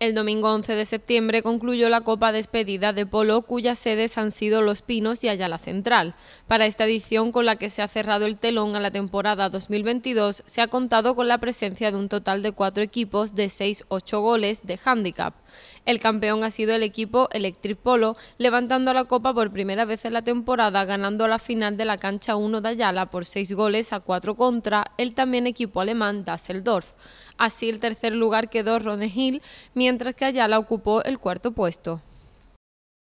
El domingo 11 de septiembre concluyó la Copa Despedida de Polo, cuyas sedes han sido Los Pinos y Ayala Central. Para esta edición, con la que se ha cerrado el telón a la temporada 2022, se ha contado con la presencia de un total de cuatro equipos de 6-8 goles de handicap. El campeón ha sido el equipo Electric Polo, levantando la copa por primera vez en la temporada, ganando la final de la cancha 1 de Ayala por 6 goles a 4 contra el también equipo alemán dasseldorf Así, el tercer lugar quedó Ronne Hill, mientras mientras que Ayala ocupó el cuarto puesto.